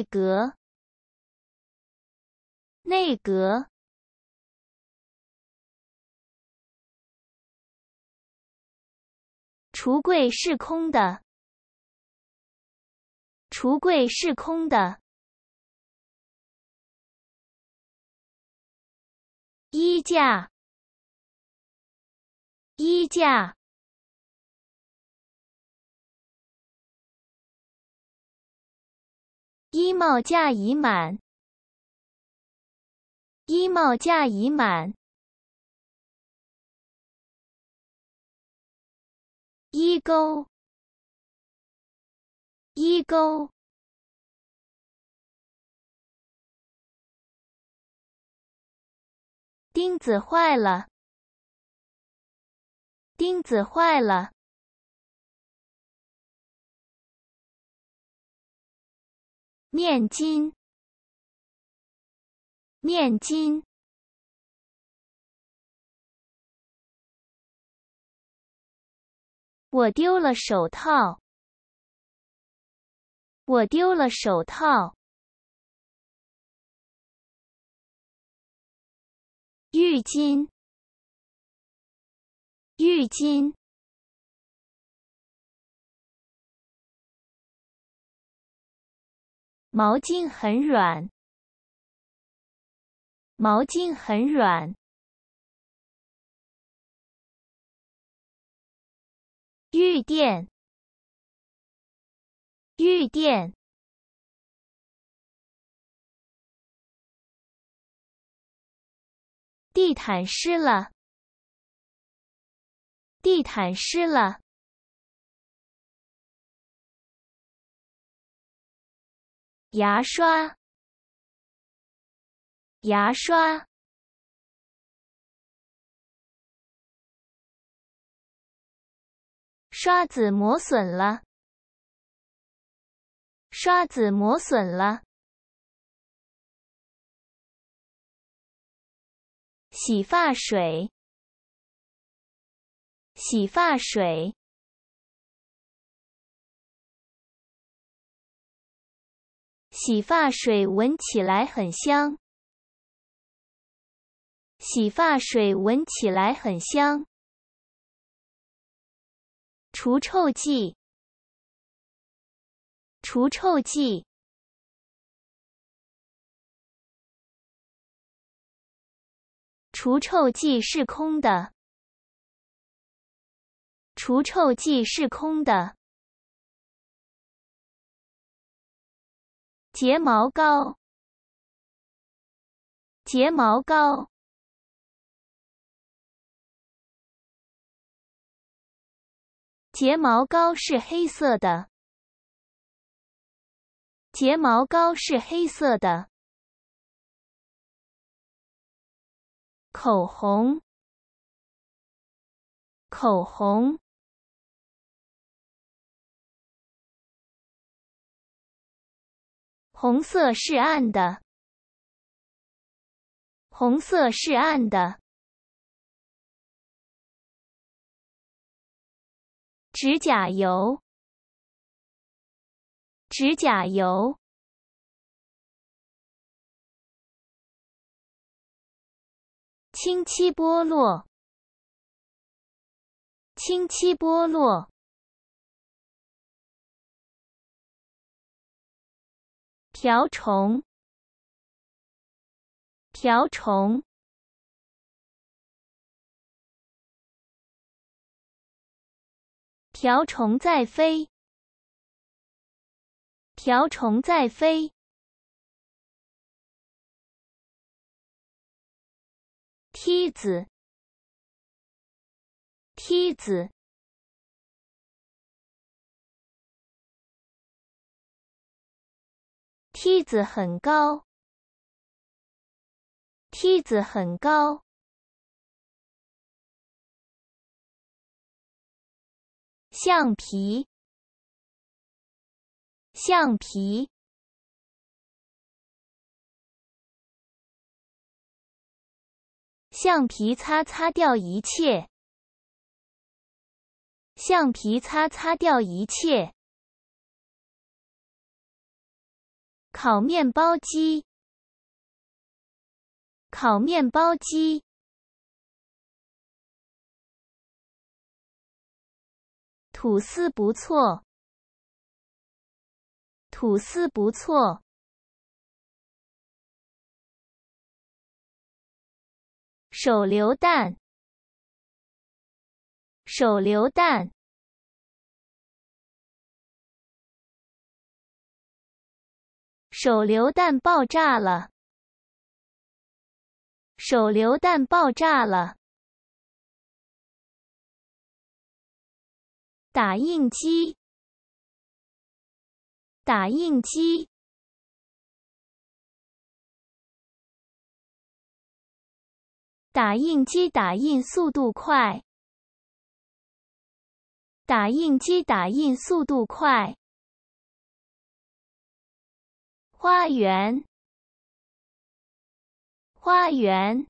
内阁，内阁。橱柜是空的，橱柜是空的。衣架，衣架。衣帽架已满，衣帽架已满，衣钩，衣钩，钉子坏了，钉子坏了。念经，念经。我丢了手套，我丢了手套。浴巾，浴巾。毛巾很软，毛巾很软。浴垫，浴垫，地毯湿了，地毯湿了。牙刷，牙刷，刷子磨损了，刷子磨损了，洗发水，洗发水。洗发水闻起来很香。洗发水闻起来很香。除臭剂。除臭剂。除臭剂是空的。除臭剂是空的。睫毛膏，睫毛膏，睫毛膏是黑色的。睫毛膏是黑色的。口红，口红。红色是暗的，红色是暗的。指甲油，指甲油，漆剥落，漆剥落。瓢虫，瓢虫，瓢虫在飞，瓢虫在飞，梯子，梯子。梯子很高，梯子很高。橡皮，橡皮，橡皮擦擦掉一切，橡皮擦擦掉一切。烤面包机，烤面包机，吐司不错，吐司不错，手榴弹，手榴弹。手榴弹爆炸了！手榴弹爆炸了！打印机，打印机，打印机打印速度快，打印机打印速度快。花园，花园，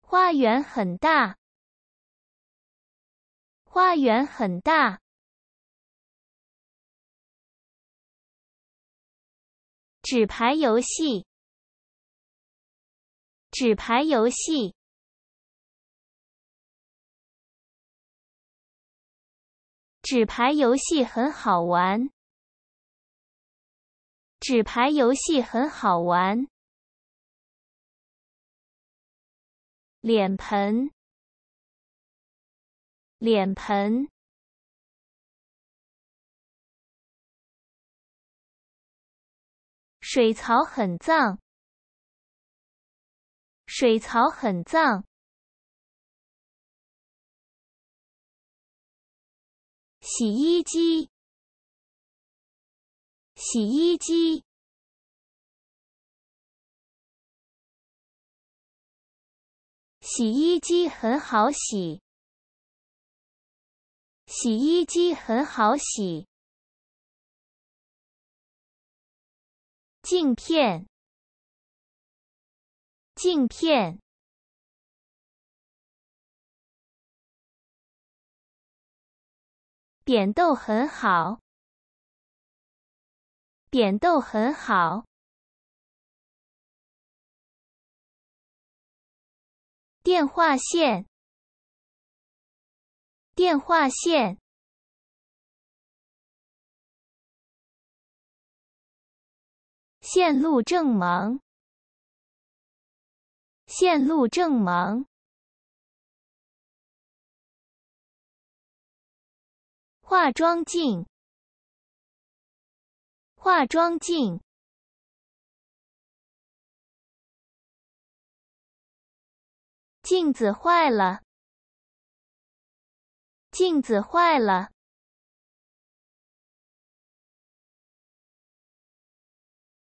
花园很大，花园很大。纸牌游戏，纸牌游戏。纸牌游戏很好玩。纸牌游戏很好玩。脸盆，脸盆，水槽很脏，水槽很脏。洗衣机，洗衣机，洗衣机很好洗。洗衣机很好洗。镜片，镜片。扁豆很好，扁豆很好。电话线，电话线，线路正忙，线路正忙。化妆镜，化妆镜，镜子坏了，镜子坏了。